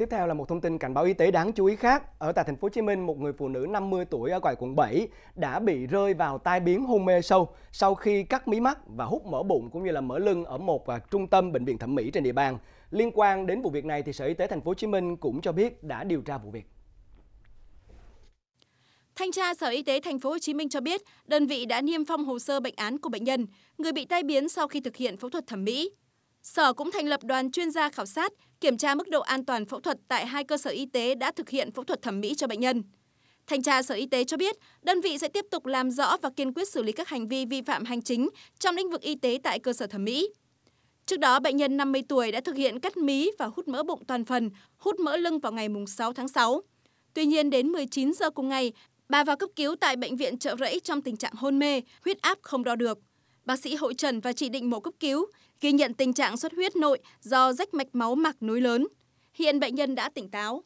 Tiếp theo là một thông tin cảnh báo y tế đáng chú ý khác. Ở tại thành phố Hồ Chí Minh, một người phụ nữ 50 tuổi ở quầy quận 7 đã bị rơi vào tai biến hôn mê sâu sau khi cắt mí mắt và hút mỡ bụng cũng như là mỡ lưng ở một à, trung tâm bệnh viện thẩm mỹ trên địa bàn. Liên quan đến vụ việc này thì Sở Y tế thành phố Hồ Chí Minh cũng cho biết đã điều tra vụ việc. Thanh tra Sở Y tế thành phố Hồ Chí Minh cho biết, đơn vị đã niêm phong hồ sơ bệnh án của bệnh nhân, người bị tai biến sau khi thực hiện phẫu thuật thẩm mỹ. Sở cũng thành lập đoàn chuyên gia khảo sát, kiểm tra mức độ an toàn phẫu thuật tại hai cơ sở y tế đã thực hiện phẫu thuật thẩm mỹ cho bệnh nhân. Thanh tra Sở Y tế cho biết, đơn vị sẽ tiếp tục làm rõ và kiên quyết xử lý các hành vi vi phạm hành chính trong lĩnh vực y tế tại cơ sở thẩm mỹ. Trước đó, bệnh nhân 50 tuổi đã thực hiện cắt mí và hút mỡ bụng toàn phần, hút mỡ lưng vào ngày 6 tháng 6. Tuy nhiên, đến 19 giờ cùng ngày, bà vào cấp cứu tại bệnh viện trợ rẫy trong tình trạng hôn mê, huyết áp không đo được bác sĩ hội trần và chỉ định mổ cấp cứu, ghi nhận tình trạng xuất huyết nội do rách mạch máu mạc núi lớn. Hiện bệnh nhân đã tỉnh táo.